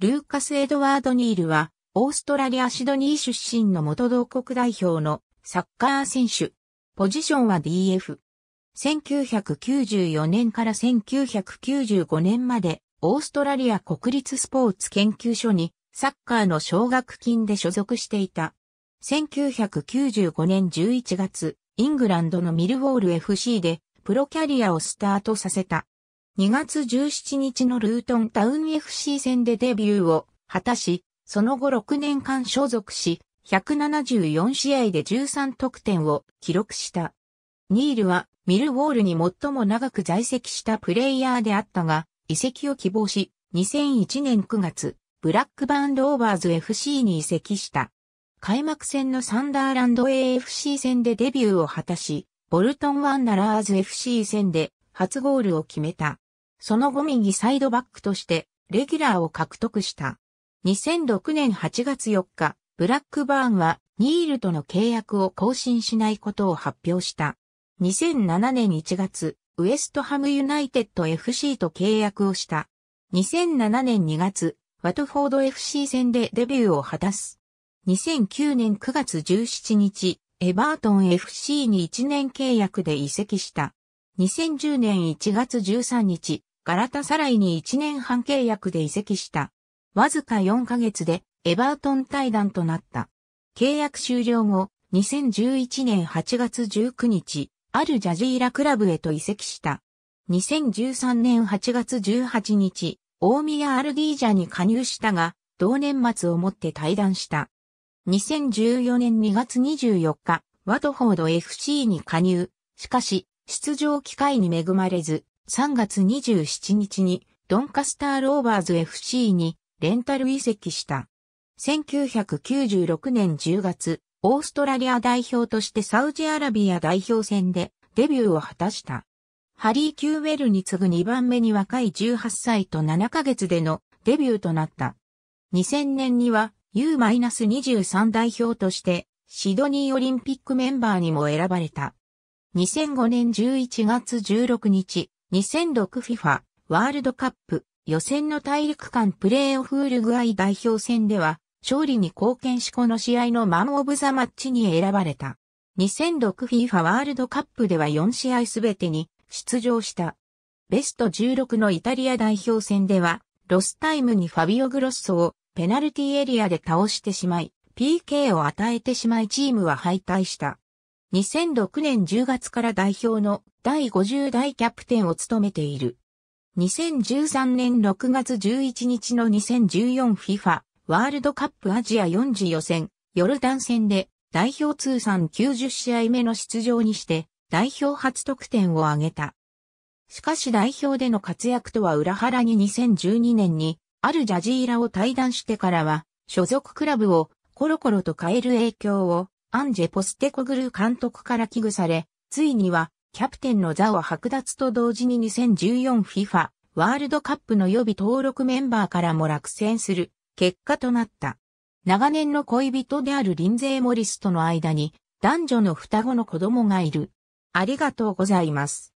ルーカス・エドワード・ニールは、オーストラリア・シドニー出身の元同国代表のサッカー選手。ポジションは DF。1994年から1995年まで、オーストラリア国立スポーツ研究所に、サッカーの奨学金で所属していた。1995年11月、イングランドのミルウォール FC で、プロキャリアをスタートさせた。2月17日のルートンタウン FC 戦でデビューを果たし、その後6年間所属し、174試合で13得点を記録した。ニールはミルウォールに最も長く在籍したプレイヤーであったが、移籍を希望し、2001年9月、ブラックバンドオーバーズ FC に移籍した。開幕戦のサンダーランド AFC 戦でデビューを果たし、ボルトンワンナラーズ FC 戦で初ゴールを決めた。その後右サイドバックとして、レギュラーを獲得した。2006年8月4日、ブラックバーンは、ニールとの契約を更新しないことを発表した。2007年1月、ウエストハムユナイテッド FC と契約をした。2007年2月、ワトフォード FC 戦でデビューを果たす。2009年9月17日、エバートン FC に1年契約で移籍した。2010年1月13日、ガラタサライに1年半契約で移籍した。わずか4ヶ月でエバートン対談となった。契約終了後、2011年8月19日、あるジャジーラクラブへと移籍した。2013年8月18日、大宮アルディージャに加入したが、同年末をもって退団した。2014年2月24日、ワトフォード FC に加入。しかし、出場機会に恵まれず、3月27日にドンカスターローバーズ FC にレンタル移籍した。1996年10月、オーストラリア代表としてサウジアラビア代表戦でデビューを果たした。ハリー・キューウェルに次ぐ2番目に若い18歳と7ヶ月でのデビューとなった。2000年には U-23 代表としてシドニーオリンピックメンバーにも選ばれた。2005年11月16日、2006FIFA ワールドカップ予選の大陸間プレーオフウルグアイ代表戦では勝利に貢献しこの試合のマンオブザマッチに選ばれた。2006FIFA ワールドカップでは4試合すべてに出場した。ベスト16のイタリア代表戦ではロスタイムにファビオ・グロッソをペナルティエリアで倒してしまい PK を与えてしまいチームは敗退した。2006年10月から代表の第50代キャプテンを務めている。2013年6月11日の 2014FIFA ワールドカップアジア4次予選、ヨルダン戦で代表通算90試合目の出場にして代表初得点を挙げた。しかし代表での活躍とは裏腹に2012年にあるジャジーラを退団してからは所属クラブをコロコロと変える影響をアンジェ・ポステコグルー監督から危惧され、ついには、キャプテンの座を剥奪と同時に 2014FIFA ワールドカップの予備登録メンバーからも落選する結果となった。長年の恋人であるリンゼー・モリスとの間に男女の双子の子供がいる。ありがとうございます。